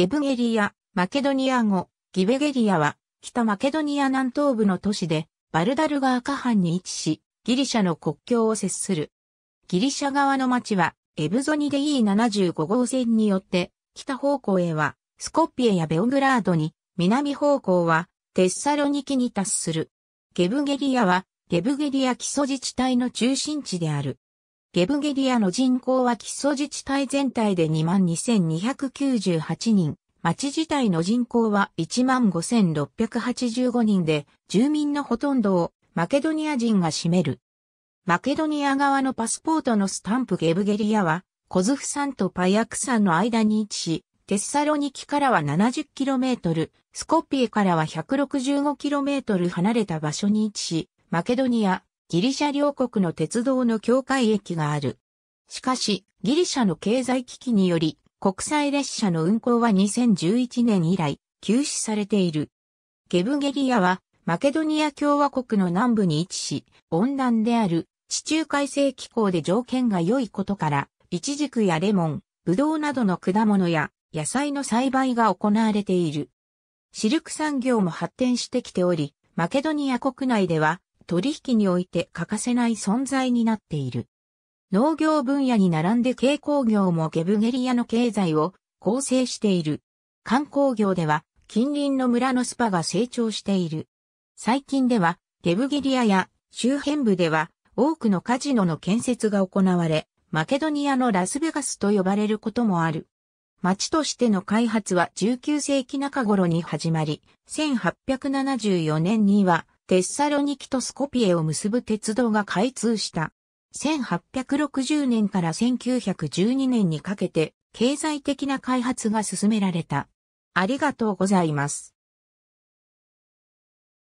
ゲブゲリア、マケドニア語、ギベゲリアは、北マケドニア南東部の都市で、バルダルガー河畔に位置し、ギリシャの国境を接する。ギリシャ側の町は、エブゾニディー75号線によって、北方向へは、スコッピエやベオグラードに、南方向は、テッサロニキに達する。ゲブゲリアは、ゲブゲリア基礎自治体の中心地である。ゲブゲリアの人口は基礎自治体全体で22,298人、町自体の人口は15,685人で、住民のほとんどをマケドニア人が占める。マケドニア側のパスポートのスタンプゲブゲリアは、コズフ山とパイアク山の間に位置し、テッサロニキからは 70km、スコピエからは 165km 離れた場所に位置し、マケドニア、ギリシャ両国の鉄道の境界駅がある。しかし、ギリシャの経済危機により、国際列車の運行は2011年以来、休止されている。ゲブゲリアは、マケドニア共和国の南部に位置し、温暖である地中海性気候で条件が良いことから、イチジクやレモン、ブドウなどの果物や野菜の栽培が行われている。シルク産業も発展してきており、マケドニア国内では取引において欠かせない存在になっている。農業分野に並んで軽工業もゲブゲリアの経済を構成している。観光業では近隣の村のスパが成長している。最近ではゲブゲリアや周辺部では多くのカジノの建設が行われ、マケドニアのラスベガスと呼ばれることもある。町としての開発は19世紀中頃に始まり、1874年にはテッサロニキとスコピエを結ぶ鉄道が開通した。1860年から1912年にかけて経済的な開発が進められた。ありがとうございます。